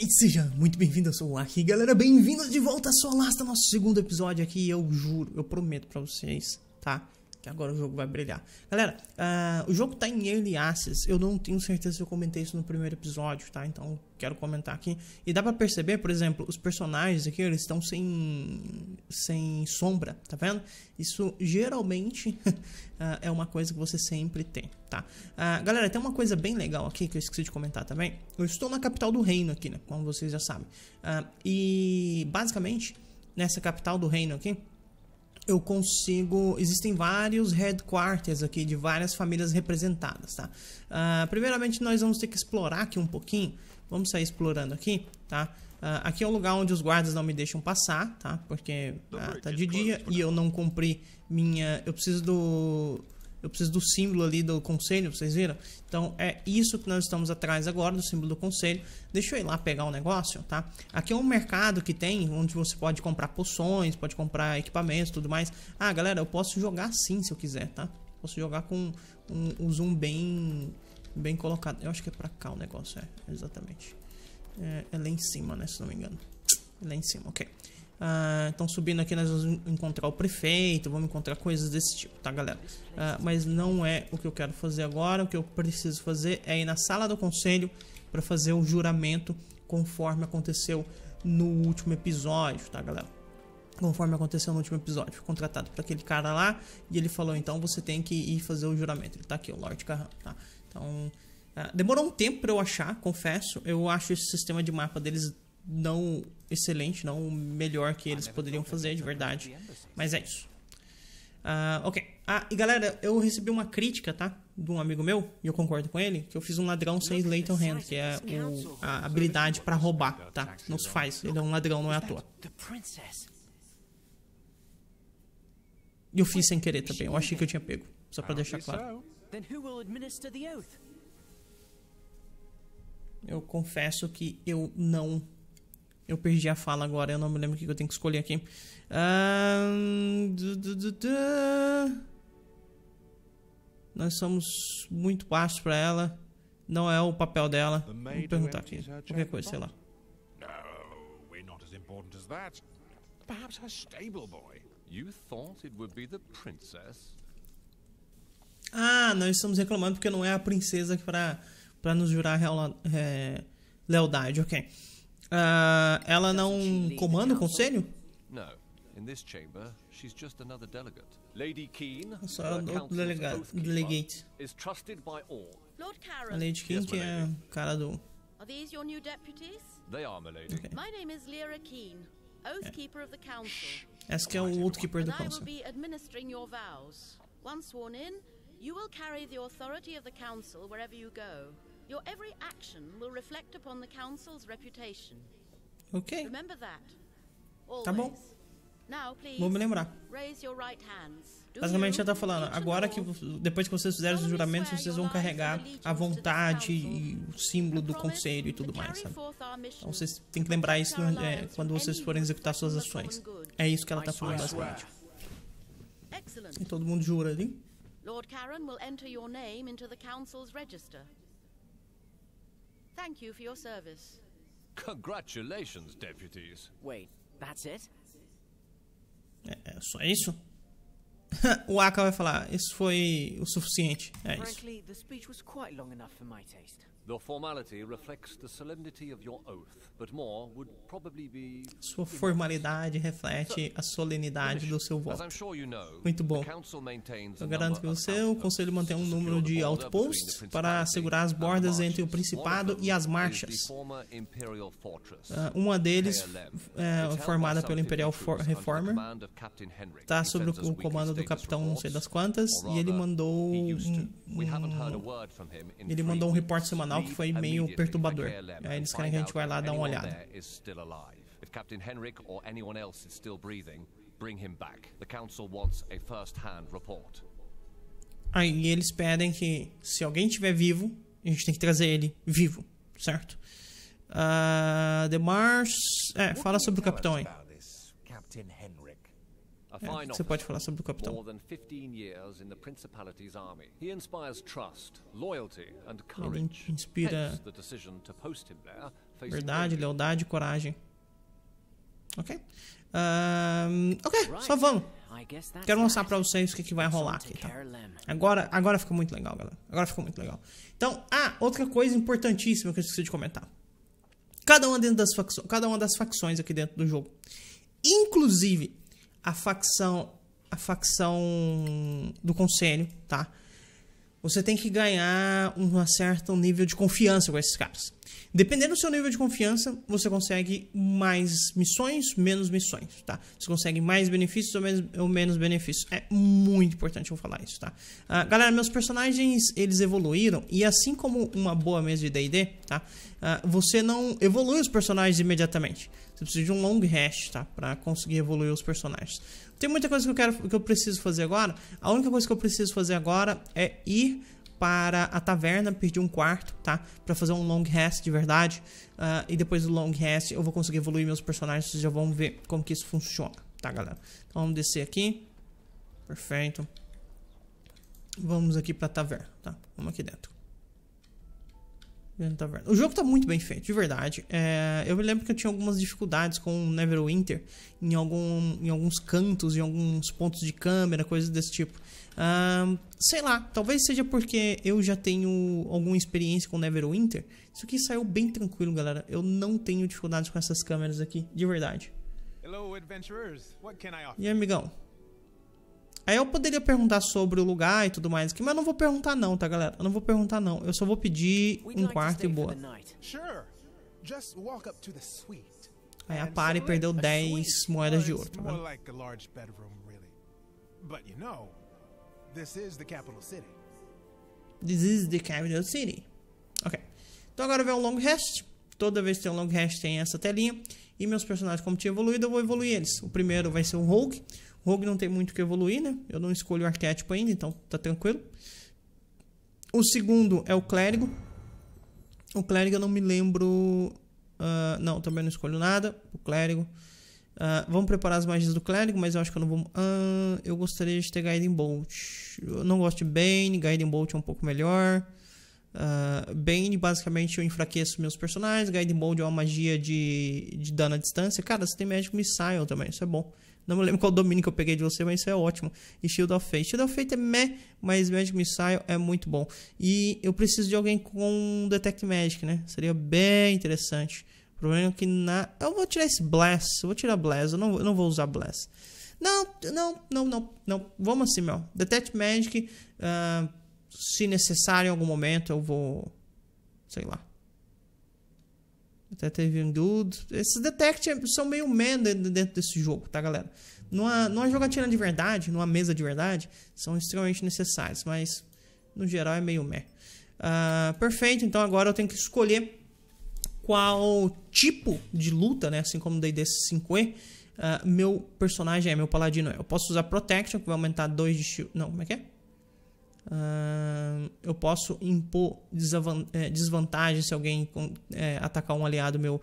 E seja muito bem-vindo, eu sou o Aki. Galera, bem-vindos de volta à Solasta, nosso segundo episódio aqui. Eu juro, eu prometo pra vocês, tá? agora o jogo vai brilhar. Galera, uh, o jogo tá em Early Access, eu não tenho certeza se eu comentei isso no primeiro episódio, tá? Então quero comentar aqui. E dá pra perceber, por exemplo, os personagens aqui, eles estão sem, sem sombra, tá vendo? Isso geralmente ah, é uma coisa que você sempre tem, tá? Uh, galera, tem uma coisa bem legal aqui que eu esqueci de comentar também. Eu estou na capital do reino aqui, né? Como vocês já sabem. Uh, e basicamente, nessa capital do reino aqui eu consigo. Existem vários headquarters aqui de várias famílias representadas, tá? Uh, primeiramente, nós vamos ter que explorar aqui um pouquinho. Vamos sair explorando aqui, tá? Uh, aqui é o lugar onde os guardas não me deixam passar, tá? Porque uh, tá de dia e eu não cumpri minha. Eu preciso do eu preciso do símbolo ali do conselho, vocês viram? Então é isso que nós estamos atrás agora, do símbolo do conselho. Deixa eu ir lá pegar o um negócio, tá? Aqui é um mercado que tem, onde você pode comprar poções, pode comprar equipamentos, tudo mais. Ah, galera, eu posso jogar sim se eu quiser, tá? Posso jogar com um, um zoom bem, bem colocado. Eu acho que é pra cá o negócio, é, exatamente. É, é lá em cima, né, se não me engano. É lá em cima, ok. Uh, então subindo aqui nós vamos encontrar o prefeito, vamos encontrar coisas desse tipo, tá galera? Uh, mas não é o que eu quero fazer agora, o que eu preciso fazer é ir na sala do conselho para fazer o juramento conforme aconteceu no último episódio, tá galera? Conforme aconteceu no último episódio, fui contratado para aquele cara lá e ele falou, então você tem que ir fazer o juramento. Ele tá aqui, o Lord Carran, tá? Então, uh, demorou um tempo para eu achar, confesso. Eu acho esse sistema de mapa deles não excelente, não o melhor que eles ah, poderiam fazer de verdade. Assim. Mas é isso. Uh, ok. Ah, e galera, eu recebi uma crítica, tá? De um amigo meu, e eu concordo com ele, que eu fiz um ladrão sem Slayton Hand, que é o, a habilidade para roubar, tá? Não se faz, ele é um ladrão, não é à toa. E eu fiz sem querer também, eu achei que eu tinha pego, só pra ah, deixar claro. É. Eu confesso que eu não eu perdi a fala agora, eu não me lembro o que eu tenho que escolher aqui. Um, du, du, du, Nós somos muito baixos para ela. Não é o papel dela. Vou perguntar aqui. Qualquer coisa, sei lá. Não, we're not as stable boy. You thought it would be the princess? Ah, nós estamos reclamando porque não é a princesa para para nos jurar é, lealdade, ok. Uh, ela não comanda o conselho? Não. Nesta chamber, ela é apenas another delegate. Lady Keane, Só outro delegado, delegate. trusted by all. Lord A Lady Keane que é o cara do. Are these your new deputies? They are, my lady. Okay. My name is Lyra Keane, Oathkeeper é. of the Council. Essa que é o Oathkeeper do conselho. And I will be administering your vows. Once sworn in, you will carry the authority of the Council wherever you go. Your every action will reflect upon the council's reputation. Ok. Remember that. Always. Tá bom. Now, please, Vou me lembrar. Right Basicamente ela tá falando, agora que depois que vocês fizerem os juramentos, vocês vão carregar a vontade e o símbolo do conselho e tudo mais, sabe? Então vocês têm que lembrar isso é, quando vocês forem executar suas ações. É isso que ela tá falando basicamente. E todo mundo jura ali. Lord Karen will enter your name into the council's register. Thank you for your service. Congratulations, deputies. Wait, that's it? É, é só isso? o Aka vai falar, isso foi o suficiente. É isso. Frankly, the speech was quite long enough for my taste. Sua formalidade reflete a solenidade do seu voto. Muito bom. Eu garanto que você, o Conselho mantém um número de outposts para assegurar as bordas entre o Principado e as Marchas. Ah, uma deles, é, formada pelo Imperial For Reformer, está sob o comando do Capitão não sei das quantas, e ele mandou um, um, ele mandou um reporte semanal que foi meio perturbador. Aí eles querem que a gente vá lá dar uma olhada. Captain Henrik anyone else is still breathing, bring him back. The council wants a first-hand report. Aí eles pedem que se alguém estiver vivo, a gente tem que trazer ele vivo, certo? Uh, The Mars, é, fala sobre o capitão aí. Captain é, você pode falar sobre o capitão. More than 15 years in the principality's army. He inspires trust, loyalty and courage. Ele inspira verdade, lealdade e coragem. OK? OK, só vamos. Quero mostrar pra vocês o que, que vai rolar aqui, tá? Agora, agora ficou muito legal, galera. Agora ficou muito legal. Então, ah, outra coisa importantíssima que eu esqueci de comentar. Cada uma, dentro das facções, cada uma das facções aqui dentro do jogo. Inclusive, a facção a facção do conselho, tá? Você tem que ganhar um certo nível de confiança com esses caras. Dependendo do seu nível de confiança, você consegue mais missões, menos missões, tá? Você consegue mais benefícios ou menos, ou menos benefícios. É muito importante eu falar isso, tá? Uh, galera, meus personagens, eles evoluíram. E assim como uma boa mesa de D&D, tá? Ah, você não evolui os personagens imediatamente. Você precisa de um long rest, tá? Pra conseguir evoluir os personagens. Tem muita coisa que eu quero, que eu preciso fazer agora. A única coisa que eu preciso fazer agora é ir para a taverna, pedir um quarto, tá? Pra fazer um long rest de verdade. Uh, e depois do long rest eu vou conseguir evoluir meus personagens. Vocês já vão ver como que isso funciona, tá, galera? Então vamos descer aqui. Perfeito. Vamos aqui pra taverna, tá? Vamos aqui dentro taverna. O jogo tá muito bem feito, de verdade. É, eu me lembro que eu tinha algumas dificuldades com Neverwinter em, algum, em alguns cantos, em alguns pontos de câmera, coisas desse tipo. sei lá, talvez seja porque eu já tenho alguma experiência com Neverwinter. Isso aqui saiu bem tranquilo, galera. Eu não tenho dificuldades com essas câmeras aqui, de verdade. Hello, adventurers. What can I offer? E aí, amigão? Aí eu poderia perguntar sobre o lugar e tudo mais aqui, mas eu não vou perguntar não, tá, galera? Eu não vou perguntar não. Eu só vou pedir um quarto e boa. Aí a Pari perdeu 10 moedas de ouro, tá vendo? This is the capital city. Ok. Então agora vem um long rest. Toda vez que tem um long rest tem essa telinha. E meus personagens, como tinha evoluído, eu vou evoluir eles. O primeiro vai ser o Hulk. Rogue não tem muito que evoluir, né? Eu não escolho o arquétipo ainda, então tá tranquilo. O segundo é o clérigo. O clérigo eu não me lembro... Uh, não, também não escolho nada. O clérigo. Uh, vamos preparar as magias do clérigo, mas eu acho que eu não vou... Uh, eu gostaria de ter Guiding Bolt. Eu não gosto de Bane, Guiding Bolt é um pouco melhor. Uh, Bane, basicamente, eu enfraqueço meus personagens. Guiding Bolt é uma magia de, de dano à distância. Cara, você tem Magic Missile também, isso é bom. Não me lembro qual domínio que eu peguei de você, mas isso é ótimo. E Shield of Fate. Shield of Fate é meh, mas Magic Missile é muito bom. E eu preciso de alguém com Detect Magic, né? Seria bem interessante. O problema é que na... Eu vou tirar esse Blast. Eu vou tirar Blast. Eu não, eu não vou usar Blast. Não, não, não, não, não. Vamos assim, meu. Detect Magic, uh, se necessário em algum momento, eu vou... Sei lá até teve um dude. Esses detect são meio man dentro desse jogo, tá, galera? Numa, numa jogatina de verdade, numa mesa de verdade, são extremamente necessários, mas no geral é meio meh. Uh, perfeito, então agora eu tenho que escolher qual tipo de luta, né? Assim como o D&D 5E, uh, meu personagem é, meu paladino é. Eu posso usar Protection, que vai aumentar 2 de shield... Não, como é que é? Uh, eu posso impor eh, desvantagem se alguém é, atacar um aliado meu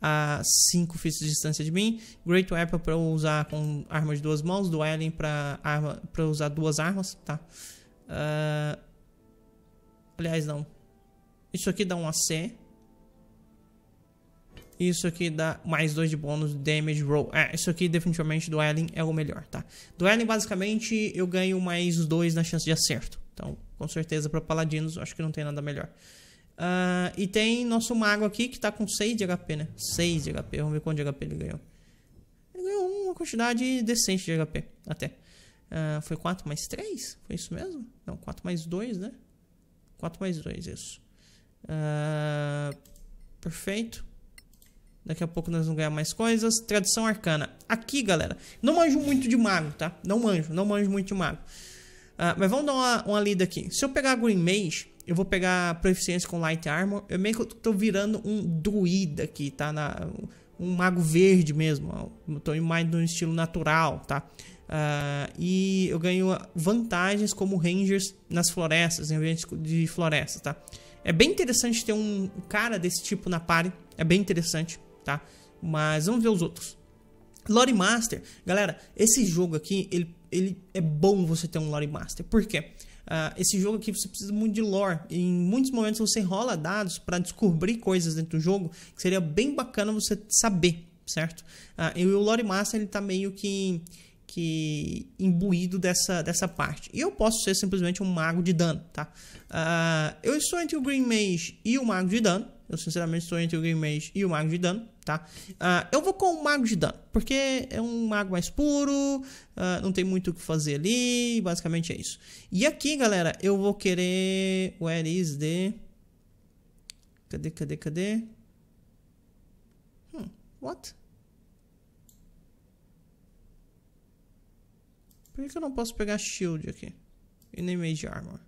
a 5 feet de distância de mim. Great Weapon para usar com arma de duas mãos. Dueling para para usar duas armas, tá? Uh, aliás, não. Isso aqui dá um AC. Isso aqui dá mais 2 de bônus damage roll. É, isso aqui definitivamente do Ellen é o melhor, tá? Do Ellen, basicamente, eu ganho mais 2 na chance de acerto. Então, com certeza, para paladinos, acho que não tem nada melhor. Uh, e tem nosso mago aqui, que tá com 6 de HP, né? 6 de HP. Vamos ver quanto de HP ele ganhou. Ele ganhou uma quantidade decente de HP, até. Uh, foi 4 mais 3? Foi isso mesmo? Não, 4 mais 2, né? 4 mais 2, isso. Uh, perfeito. Daqui a pouco nós vamos ganhar mais coisas. Tradição arcana. Aqui, galera, não manjo muito de mago, tá? Não manjo, não manjo muito de mago. Uh, mas vamos dar uma, uma lida aqui. Se eu pegar Green Mage, eu vou pegar proficiência com Light Armor. Eu meio que tô virando um druida aqui, tá? Na, um mago verde mesmo. Eu tô mais no estilo natural, tá? Uh, e eu ganho vantagens como rangers nas florestas, em ambientes de floresta, tá? É bem interessante ter um cara desse tipo na party. É bem interessante tá? Mas vamos ver os outros. Lore Master, galera, esse jogo aqui, ele, ele é bom você ter um Lore Master. Por quê? Uh, esse jogo aqui você precisa muito de lore. E em muitos momentos você rola dados para descobrir coisas dentro do jogo que seria bem bacana você saber, certo? Uh, e o Lore Master ele tá meio que, que imbuído dessa, dessa parte. E eu posso ser simplesmente um mago de dano, tá? Uh, eu estou entre o Green Mage e o mago de dano eu sinceramente estou entre o game Mage e o Mago de Dano, tá? Uh, eu vou com o Mago de Dano, porque é um mago mais puro, uh, não tem muito o que fazer ali, basicamente é isso. E aqui, galera, eu vou querer... Where is the... Cadê, cadê, cadê? Hmm, what? Por que eu não posso pegar shield aqui? E nem mage armor?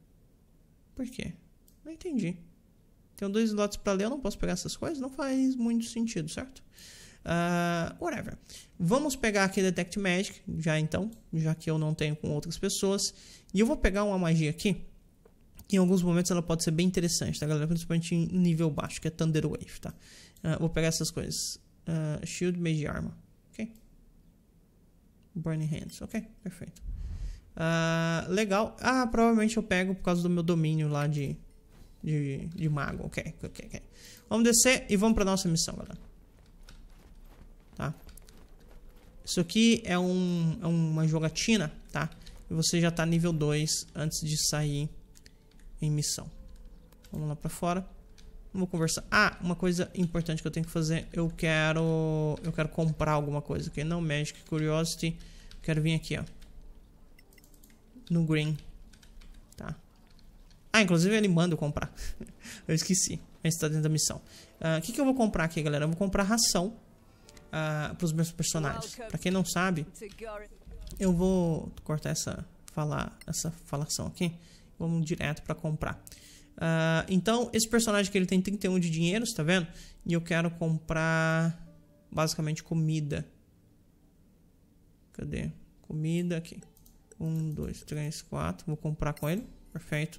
Por quê? Não entendi. Tenho dois slots para ler, eu não posso pegar essas coisas? Não faz muito sentido, certo? Uh, whatever. Vamos pegar aqui Detect Magic, já então, já que eu não tenho com outras pessoas. E eu vou pegar uma magia aqui, que em alguns momentos ela pode ser bem interessante, tá galera? Principalmente em nível baixo, que é Thunder Wave, tá? Uh, vou pegar essas coisas. Uh, shield, Mage arma ok? Burning Hands, ok, perfeito. Uh, legal. Ah, provavelmente eu pego por causa do meu domínio lá de de, de mago. ok, ok, ok. Vamos descer e vamos pra nossa missão, galera. Tá? Isso aqui é, um, é uma jogatina, tá? E você já tá nível 2 antes de sair em missão. Vamos lá pra fora. Vamos conversar. Ah, uma coisa importante que eu tenho que fazer. Eu quero... Eu quero comprar alguma coisa, ok? Não Magic Curiosity. Quero vir aqui, ó. No green. Tá? Ah, inclusive ele manda eu comprar. eu esqueci, mas tá dentro da missão. Ah, o uh, que, que eu vou comprar aqui, galera? Eu vou comprar ração uh, pros meus personagens. Pra quem não sabe, eu vou cortar essa, falar, essa falação aqui. Vamos direto pra comprar. Uh, então, esse personagem aqui ele tem 31 de dinheiro, tá vendo? E eu quero comprar basicamente comida. Cadê? Comida aqui. Um, dois, três, quatro. Vou comprar com ele. Perfeito.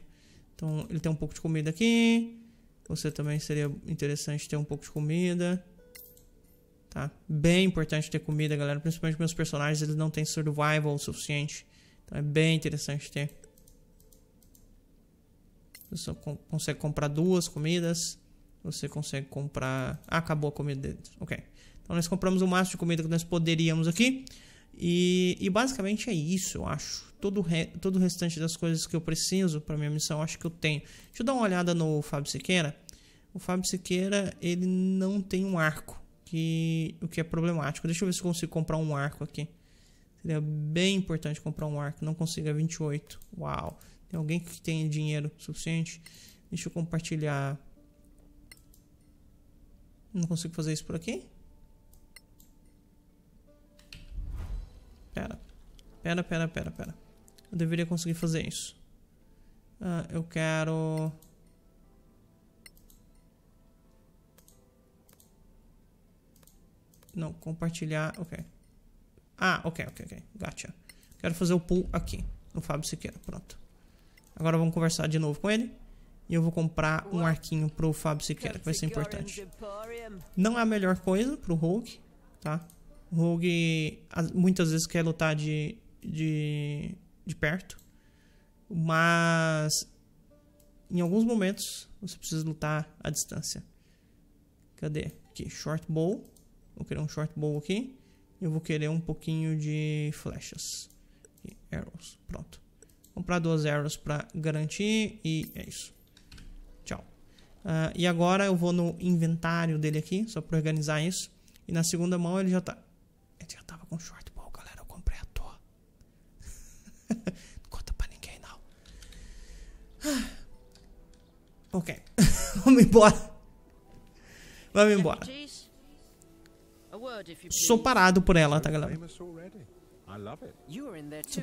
Então ele tem um pouco de comida aqui. Você também seria interessante ter um pouco de comida. Tá? Bem importante ter comida, galera. Principalmente meus personagens, eles não têm survival o suficiente. Então é bem interessante ter. Você consegue comprar duas comidas. Você consegue comprar... Ah, acabou a comida deles. Ok. Então nós compramos o máximo de comida que nós poderíamos aqui. E, e basicamente é isso, eu acho todo, re, todo o restante das coisas que eu preciso para minha missão, acho que eu tenho. Deixa eu dar uma olhada no Fábio Siqueira. O Fábio Siqueira, ele não tem um arco, que, o que é problemático. Deixa eu ver se eu consigo comprar um arco aqui. Seria bem importante comprar um arco. Não consigo, é 28. Uau. Tem alguém que tem dinheiro suficiente? Deixa eu compartilhar. Não consigo fazer isso por aqui? Pera. Pera, pera, pera, pera. Eu deveria conseguir fazer isso. Ah, eu quero... Não, compartilhar, ok. Ah, ok, ok, ok, gotcha. Quero fazer o pull aqui, no Fábio Siqueira, pronto. Agora vamos conversar de novo com ele. E eu vou comprar um arquinho pro Fábio Siqueira, que vai ser importante. Não é a melhor coisa pro Hulk, tá? O Rogue muitas vezes quer lutar de, de de perto. Mas em alguns momentos você precisa lutar à distância. Cadê? Aqui, short bow. Vou querer um short bow aqui. Eu vou querer um pouquinho de flechas. Aqui, arrows, pronto. Comprar duas arrows para garantir e é isso. Tchau. Uh, e agora eu vou no inventário dele aqui, só para organizar isso. E na segunda mão ele já tá... Ele já tava com short Ok. Vamos embora. Vamos embora. Sou parado por ela, tá, galera? Sou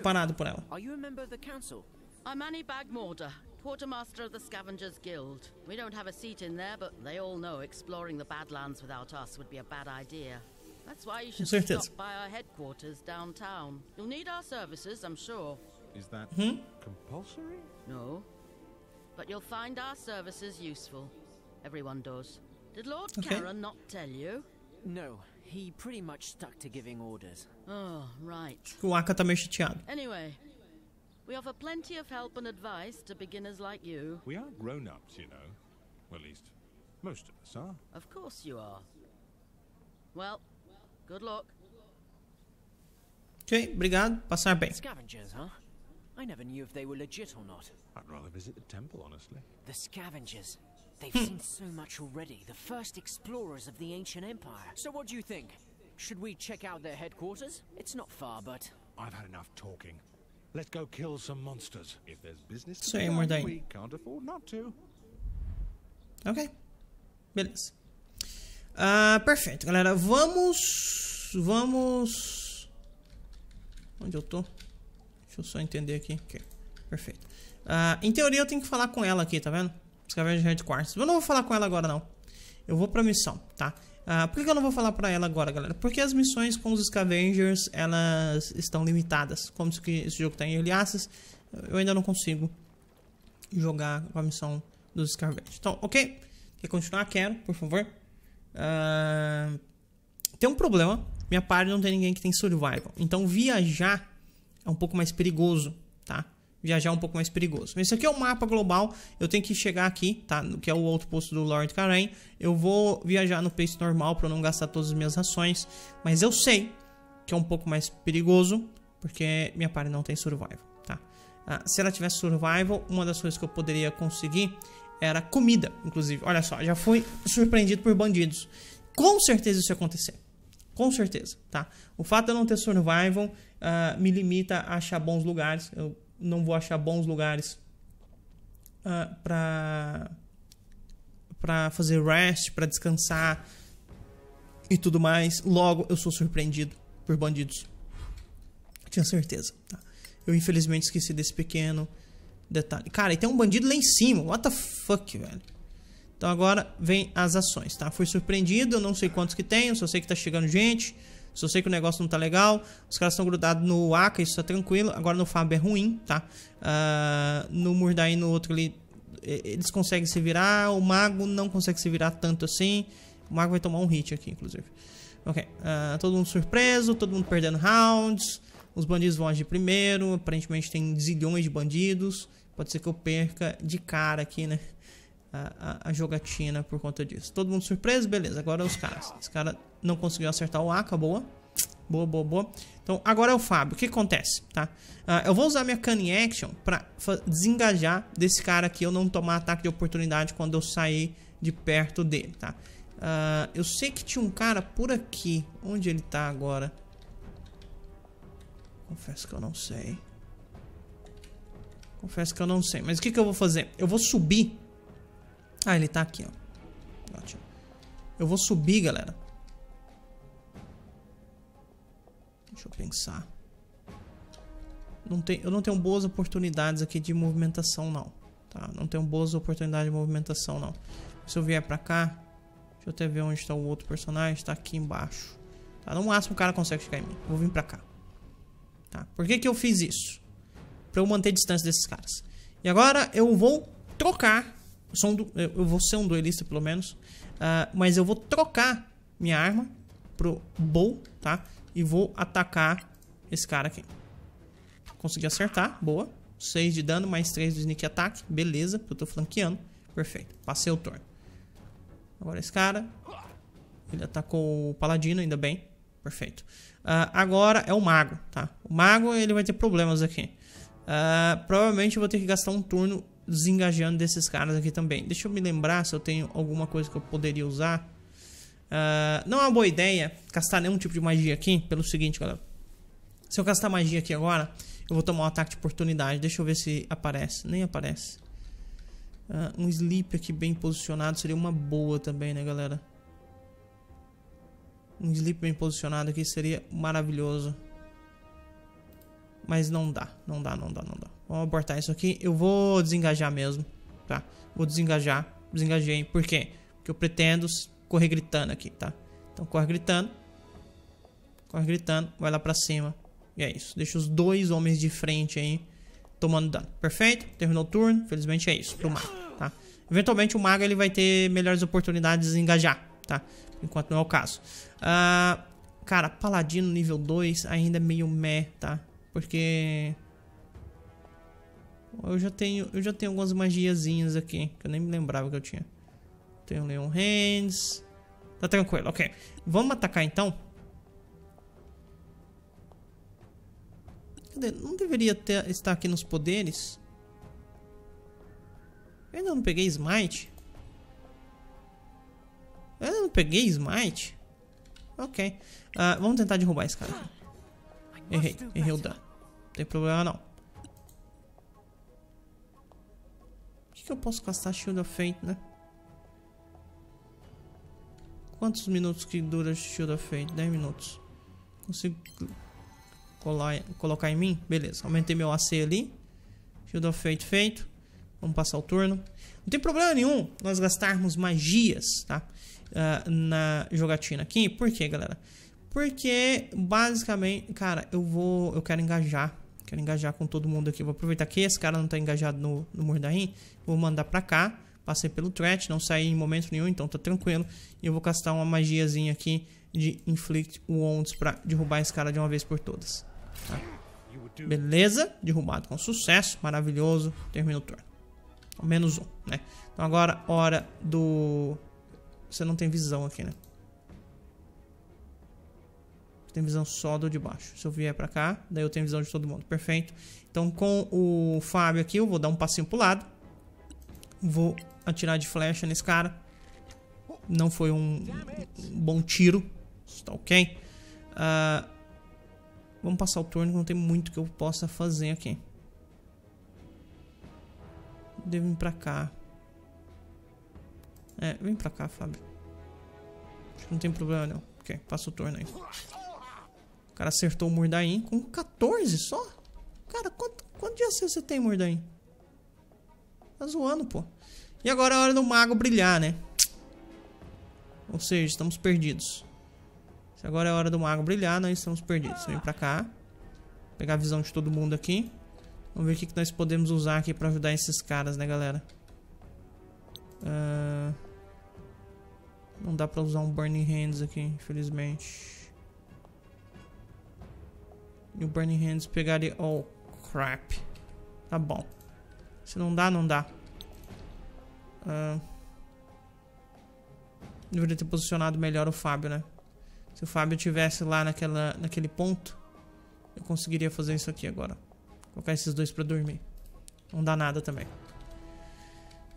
parado por ela. Sou Annie Bagmorda. quartermaster of the Scavengers Guild. We don't have a seat in there, but they all know exploring the Badlands without us would be a bad idea. That's why you should stop by our headquarters downtown. You'll need our services, I'm sure. Is that hmm? compulsory? No, But you'll find our services useful. Everyone does. Did Lord okay. Karen not tell you? No, he pretty much stuck to giving orders. Oh, right. Anyway, we offer plenty of help and advice to beginners like you. We are grown-ups, you know. Well, at least most of us are. Of course you are. Well, good luck. Ok, obrigado. Passar bem. Scavengers, huh? I never knew if they were legit or not. I'd rather visit the temple, honestly. The scavengers. They've hmm. seen so much already. The first explorers of the ancient empire. So what do you think? Should we check out their headquarters? It's not far, but... I've had enough talking. Let's go kill some monsters. If there's business to so be we can't afford not to. Ok. Beleza. Uh, perfect. perfeito, galera. Vamos... Vamos... Onde eu tô? Deixa eu só entender aqui. Okay. Perfeito. Uh, em teoria, eu tenho que falar com ela aqui, tá vendo? Os cavernas de Red Quartz. Eu não vou falar com ela agora, não. Eu vou pra missão, tá? Uh, por que eu não vou falar pra ela agora, galera? Porque as missões com os Scavengers, elas estão limitadas. Como se esse jogo tá em Early Access, eu ainda não consigo jogar com a missão dos Scavengers. Então, ok? Quer continuar? Quero, por favor. Uh, tem um problema. Minha parte não tem ninguém que tem Survival. Então, viajar é um pouco mais perigoso, tá? Viajar é um pouco mais perigoso. Esse aqui é o mapa global. Eu tenho que chegar aqui, tá? Que é o outro posto do Lord Karen. Eu vou viajar no pace normal para não gastar todas as minhas rações. Mas eu sei que é um pouco mais perigoso, porque minha party não tem survival, tá? Ah, se ela tivesse survival, uma das coisas que eu poderia conseguir era comida, inclusive. Olha só, já fui surpreendido por bandidos. Com certeza isso ia acontecer. Com certeza, tá? O fato de eu não ter survival uh, me limita a achar bons lugares. Eu não vou achar bons lugares uh, ah, para para fazer rest, para descansar e tudo mais. Logo, eu sou surpreendido por bandidos. Tinha certeza. Tá? Eu infelizmente esqueci desse pequeno detalhe. Cara, e tem um bandido lá em cima. What the fuck, velho? Então agora vem as ações, tá? Fui surpreendido, eu não sei quantos que tenho, só sei que tá chegando gente, só sei que o negócio não tá legal. Os caras estão grudados no Aka, isso tá tranquilo. Agora no Fab é ruim, tá? Uh, no Murdain, no outro ali, eles conseguem se virar. O Mago não consegue se virar tanto assim. O Mago vai tomar um hit aqui, inclusive. Ok, uh, todo mundo surpreso, todo mundo perdendo rounds. Os bandidos vão agir primeiro. Aparentemente tem zilhões de bandidos. Pode ser que eu perca de cara aqui, né? a, a, jogatina por conta disso. Todo mundo surpreso? Beleza, agora os caras. Esse cara não conseguiu acertar o AK, boa. Boa, boa, boa. Então, agora é o Fábio. O que acontece, tá? Uh, eu vou usar minha Cunning Action pra desengajar desse cara aqui. Eu não tomar ataque de oportunidade quando eu sair de perto dele, tá? Uh, eu sei que tinha um cara por aqui. Onde ele tá agora? Confesso que eu não sei. Confesso que eu não sei. Mas o que, que eu vou fazer? Eu vou subir ah, ele tá aqui, ó. Ótimo. Eu vou subir, galera. Deixa eu pensar. Não tem, eu não tenho boas oportunidades aqui de movimentação, não. Tá, não tenho boas oportunidades de movimentação, não. Se eu vier pra cá... Deixa eu até ver onde está o outro personagem. Tá aqui embaixo. Tá, no máximo o cara consegue chegar em mim. Vou vir pra cá. Tá, por que que eu fiz isso? Pra eu manter distância desses caras. E agora eu vou trocar sou um, eu vou ser um duelista pelo menos, uh, mas eu vou trocar minha arma pro Bow, tá? E vou atacar esse cara aqui. Consegui acertar, boa. 6 de dano, mais 3 do sneak attack, beleza, porque eu tô flanqueando. Perfeito, passei o turno. Agora esse cara, ele atacou o paladino, ainda bem. Perfeito. Uh, agora é o mago, tá? O mago, ele vai ter problemas aqui. Uh, provavelmente eu vou ter que gastar um turno desengajando desses caras aqui também. Deixa eu me lembrar se eu tenho alguma coisa que eu poderia usar. Uh, não é uma boa ideia Castar nenhum tipo de magia aqui, pelo seguinte, galera. Se eu castar magia aqui agora, eu vou tomar um ataque de oportunidade. Deixa eu ver se aparece. Nem aparece. Uh, um sleep aqui bem posicionado seria uma boa também, né, galera? Um sleep bem posicionado aqui seria maravilhoso. Mas não dá, não dá, não dá, não dá. Vamos abortar isso aqui. Eu vou desengajar mesmo, tá? Vou desengajar. Desengajei. Por quê? Porque eu pretendo correr gritando aqui, tá? Então corre gritando. Corre gritando. Vai lá pra cima. E é isso. Deixa os dois homens de frente aí tomando dano. Perfeito? Terminou o turno. Felizmente é isso pro mago, tá? Eventualmente o mago ele vai ter melhores oportunidades de desengajar, tá? Enquanto não é o caso. Ah, cara, paladino nível 2 ainda é meio meh, tá? Porque... Eu já tenho, eu já tenho algumas magiazinhas aqui, que eu nem me lembrava que eu tinha. Tenho Leon Hands. Tá tranquilo, ok. Vamos atacar então. Cadê? Não deveria ter, estar aqui nos poderes? Eu ainda não peguei Smite? Eu ainda não peguei Smite? Ok. Uh, vamos tentar derrubar esse cara. Ah, errei, errei o dano. Não tem problema não. que eu posso gastar Shield of Fate, né? Quantos minutos que dura Shield of Fate? 10 minutos. Consigo colar, colocar em mim? Beleza, aumentei meu AC ali. Shield of Fate feito. Vamos passar o turno. Não tem problema nenhum nós gastarmos magias, tá? Uh, na jogatina aqui. Por quê, galera? Porque, basicamente, cara, eu vou... Eu quero engajar Quero engajar com todo mundo aqui. Vou aproveitar que esse cara não tá engajado no, no Mordain. Vou mandar pra cá. Passei pelo threat, não saí em momento nenhum, então tá tranquilo. E eu vou castar uma magiazinha aqui de Inflict Wounds pra derrubar esse cara de uma vez por todas. Tá? Beleza, derrubado com sucesso, maravilhoso. Termina o turno. menos um, né? Então agora, hora do... Você não tem visão aqui, né? tem visão só do de baixo. Se eu vier para cá, daí eu tenho visão de todo mundo. Perfeito. Então com o Fábio aqui, eu vou dar um passinho pro lado. Vou atirar de flecha nesse cara. Não foi um, um bom tiro. Está ok. Uh, vamos passar o turno, não tem muito que eu possa fazer aqui. Devo vir pra cá. É, vem pra cá, Fábio. Acho que não tem problema não. Ok, passa o turno aí cara acertou o Murdain com 14 só? Cara, quanto, quanto de acerto você tem, Murdain? Tá zoando, pô. E agora é a hora do mago brilhar, né? Ou seja, estamos perdidos. Se agora é a hora do mago brilhar, nós estamos perdidos. Vem pra cá. Pegar a visão de todo mundo aqui. Vamos ver o que, que nós podemos usar aqui pra ajudar esses caras, né, galera? Uh... Não dá pra usar um Burning Hands aqui, infelizmente. E o Burning Hands pegaria... Oh, crap. Tá bom. Se não dá, não dá. Uh... Deveria ter posicionado melhor o Fábio, né? Se o Fábio tivesse lá naquela, naquele ponto, eu conseguiria fazer isso aqui agora. Colocar esses dois pra dormir. Não dá nada também.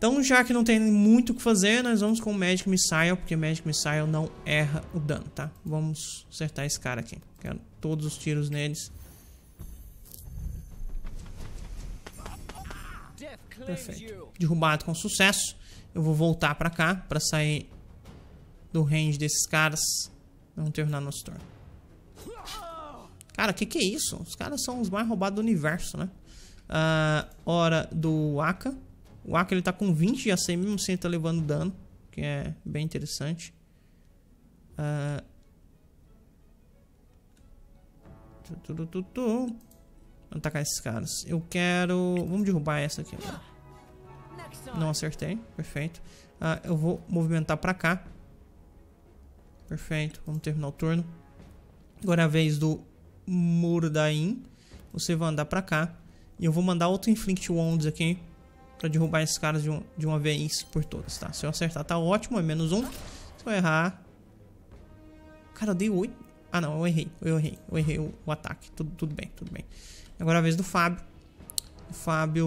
Então, já que não tem muito o que fazer, nós vamos com o Magic Missile, porque Magic Missile não erra o dano, tá? Vamos acertar esse cara aqui. Quero todos os tiros neles. Perfeito. Derrubado com sucesso. Eu vou voltar pra cá, pra sair do range desses caras. Vamos terminar nosso turno. Cara, que que é isso? Os caras são os mais roubados do universo, né? Uh, hora do Aka. O Acre ele tá com 20 de AC, mesmo sem tá levando dano, que é bem interessante. Uh... Tu, tu, tu, tu, Vamos atacar esses caras. Eu quero... Vamos derrubar essa aqui. Não acertei. Perfeito. Uh, eu vou movimentar pra cá. Perfeito. Vamos terminar o turno. Agora é a vez do Murdain. Você vai andar pra cá. E eu vou mandar outro Inflict Wounds aqui para derrubar esses caras de, um, de uma vez por todas, tá? Se eu acertar tá ótimo, é menos um. Se eu errar... Cara, eu dei oito... Ah, não, eu errei, eu errei, eu errei o, o ataque. Tudo, tudo bem, tudo bem. Agora é a vez do Fábio. O Fábio...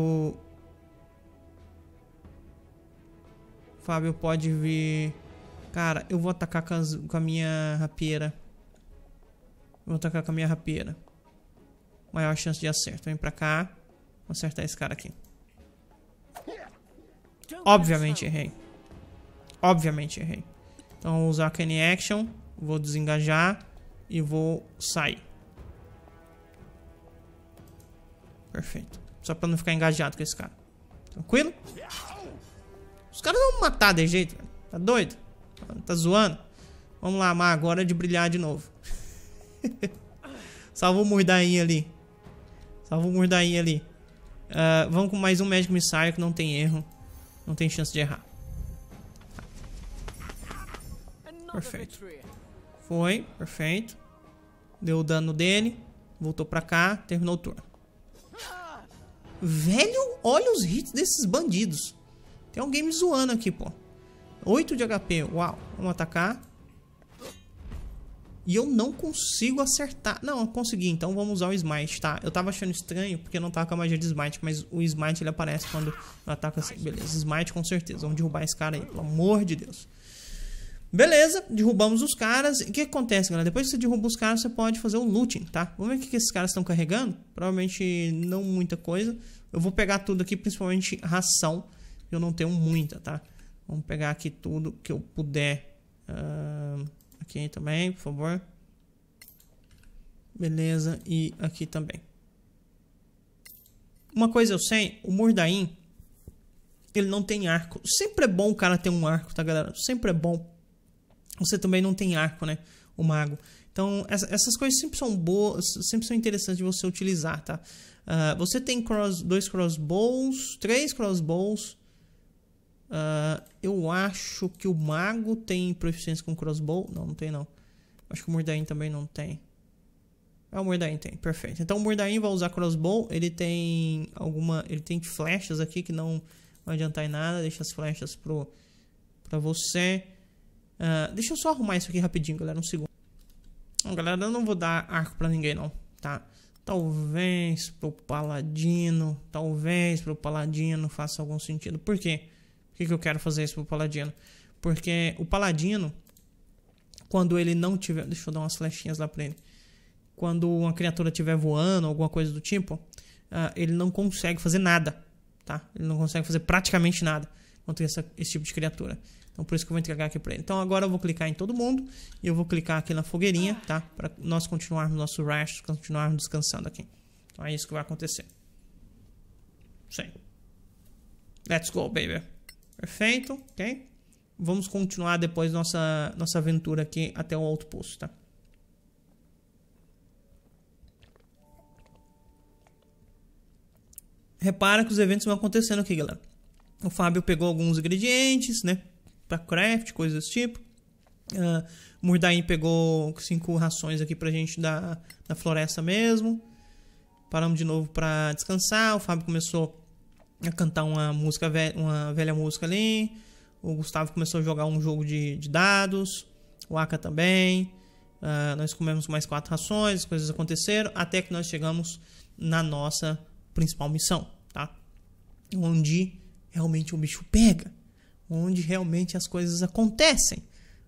O Fábio pode vir... Cara, eu vou atacar com, as, com a minha rapieira. Vou atacar com a minha rapieira. Maior chance de acerto. Vem pra cá. Vou acertar esse cara aqui. Obviamente errei. Obviamente errei. Então vou usar Kenny Action. Vou desengajar. E vou sair. Perfeito. Só pra não ficar engajado com esse cara. Tranquilo? Os caras vão me matar de jeito, velho. Tá doido? Tá zoando? Vamos lá, Mar, agora é de brilhar de novo. Salvou o Murdain ali. Salvou o Murdain ali. Uh, vamos com mais um Magic Missile que não tem erro. Não tem chance de errar. Perfeito. Foi, perfeito. Deu o dano dele. Voltou pra cá, terminou o turno. Velho, olha os hits desses bandidos. Tem alguém me zoando aqui, pô. 8 de HP, uau. Vamos atacar. E eu não consigo acertar. Não, eu consegui, então vamos usar o Smite, tá? Eu tava achando estranho porque não tava com a magia de Smite, mas o Smite ele aparece quando eu ataco assim. Beleza, Smite com certeza. Vamos derrubar esse cara aí, pelo amor de Deus. Beleza, derrubamos os caras. E o que acontece, galera? Depois que você derruba os caras, você pode fazer o looting, tá? Vamos ver o que esses caras estão carregando. Provavelmente não muita coisa. Eu vou pegar tudo aqui, principalmente ração. Eu não tenho muita, tá? Vamos pegar aqui tudo que eu puder. Uh... Aqui também, por favor. Beleza, e aqui também. Uma coisa eu sei, o Murdain, ele não tem arco. Sempre é bom o cara ter um arco, tá, galera? Sempre é bom. Você também não tem arco, né? O mago. Então, essas coisas sempre são boas, sempre são interessantes de você utilizar, tá? Uh, você tem cross, dois crossbows, três crossbows, Uh, eu acho que o mago tem proficiência com crossbow. Não, não tem não. Acho que o Murdain também não tem. Ah, o Murdain tem, perfeito. Então o Murdain vai usar crossbow. Ele tem alguma. Ele tem flechas aqui que não vai adiantar em nada. Deixa as flechas pro, pra você. Uh, deixa eu só arrumar isso aqui rapidinho, galera. Um segundo. Não, galera, eu não vou dar arco pra ninguém, não. Tá? Talvez pro paladino. Talvez pro paladino faça algum sentido. Por quê? Por que, que eu quero fazer isso pro Paladino? Porque o Paladino, quando ele não tiver. Deixa eu dar umas flechinhas lá pra ele. Quando uma criatura estiver voando, alguma coisa do tipo, uh, ele não consegue fazer nada. Tá? Ele não consegue fazer praticamente nada contra essa, esse tipo de criatura. Então por isso que eu vou entregar aqui para ele. Então agora eu vou clicar em todo mundo e eu vou clicar aqui na fogueirinha, tá? Para nós continuarmos nosso rastro, continuarmos descansando aqui. Então é isso que vai acontecer. Sim. Let's go, baby. Perfeito, ok? Vamos continuar depois nossa, nossa aventura aqui até o posto, tá? Repara que os eventos vão acontecendo aqui, galera. O Fábio pegou alguns ingredientes, né? Pra craft, coisas desse tipo. Uh, Murdain pegou cinco rações aqui pra gente da, da floresta mesmo. Paramos de novo pra descansar. O Fábio começou a cantar uma música velha, uma velha música ali. O Gustavo começou a jogar um jogo de, de dados. O Aka também. Uh, nós comemos mais quatro rações, coisas aconteceram, até que nós chegamos na nossa principal missão, tá? Onde realmente o bicho pega, onde realmente as coisas acontecem,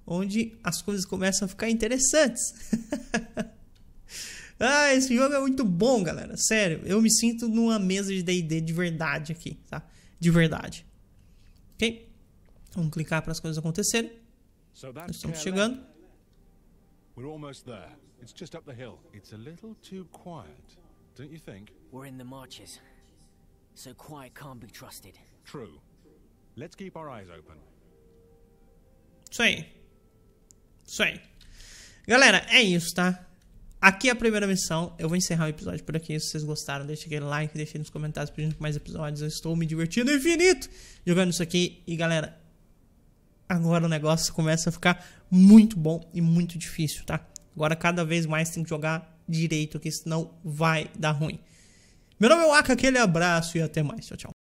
onde as coisas começam a ficar interessantes. Ah, esse jogo é muito bom, galera. Sério, eu me sinto numa mesa de DD de verdade aqui, tá? De verdade. Ok? Vamos clicar para as coisas acontecerem. Nós estamos chegando. We're almost there. It's just up the hill. It's a little too quiet, don't you think? We're in the marches, so quiet can't be trusted. True. Let's keep our eyes open. Isso aí. Isso aí. Galera, é isso, tá? Aqui é a primeira missão. Eu vou encerrar o episódio por aqui. Se vocês gostaram, deixa aquele like, deixa nos comentários pedindo mais episódios. Eu estou me divertindo infinito jogando isso aqui. E galera, agora o negócio começa a ficar muito bom e muito difícil, tá? Agora cada vez mais tem que jogar direito, que senão vai dar ruim. Meu nome é Waka, aquele abraço e até mais. Tchau, tchau.